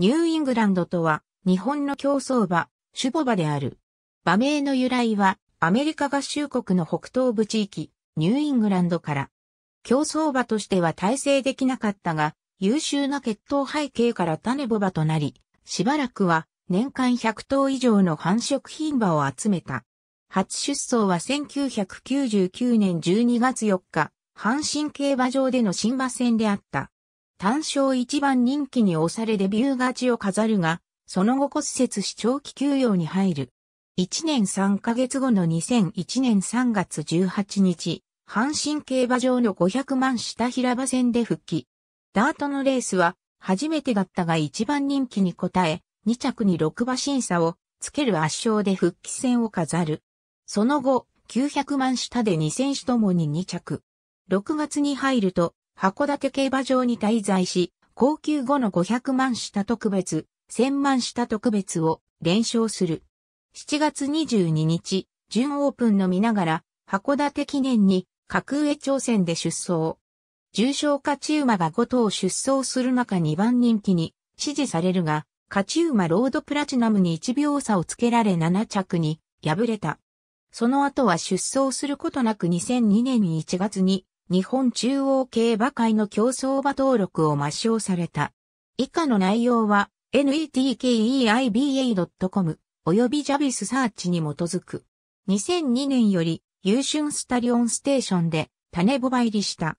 ニューイングランドとは、日本の競走馬、種母馬である。馬名の由来は、アメリカ合衆国の北東部地域、ニューイングランドから。競走馬としては体制できなかったが、優秀な血統背景から種母馬となり、しばらくは年間100頭以上の繁殖品馬を集めた。初出走は1999年12月4日、阪神競馬場での新馬戦であった。単勝一番人気に押されデビュー勝ちを飾るが、その後骨折し長期休養に入る。1年3ヶ月後の2001年3月18日、阪神競馬場の500万下平場戦で復帰。ダートのレースは初めてだったが一番人気に応え、2着に6馬審査をつける圧勝で復帰戦を飾る。その後、900万下で2選種ともに2着。6月に入ると、函館競馬場に滞在し、高級後の500万下特別、1000万下特別を連勝する。7月22日、準オープンの見ながら、函館記念に格上挑戦で出走。重賞勝ち馬が5頭出走する中2番人気に支持されるが、勝ち馬ロードプラチナムに1秒差をつけられ7着に敗れた。その後は出走することなく2002年1月に日本中央競馬会の競争馬登録を抹消された。以下の内容は netkeiba.com 及びジャビスサーチに基づく。2002年より優春スタリオンステーションで種ボバ入りした。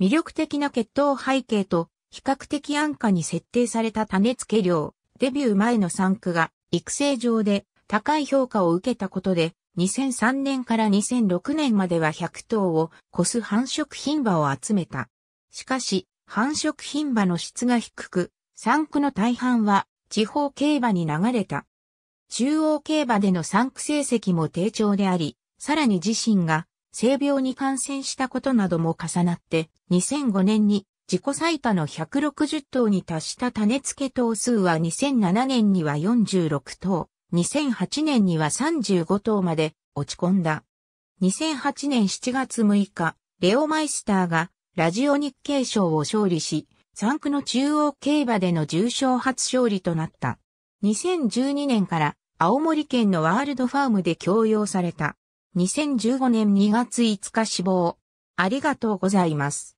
魅力的な血統背景と比較的安価に設定された種付け量、デビュー前の産区が育成上で高い評価を受けたことで2003年から2006年までは100頭を超す繁殖品馬を集めた。しかし、繁殖品馬の質が低く、産区の大半は地方競馬に流れた。中央競馬での産区成績も低調であり、さらに自身が性病に感染したことなども重なって、2005年に自己最多の160頭に達した種付け頭数は2007年には46頭。2008年には35頭まで落ち込んだ。2008年7月6日、レオマイスターがラジオ日経賞を勝利し、3区の中央競馬での重賞初勝利となった。2012年から青森県のワールドファームで強要された。2015年2月5日死亡。ありがとうございます。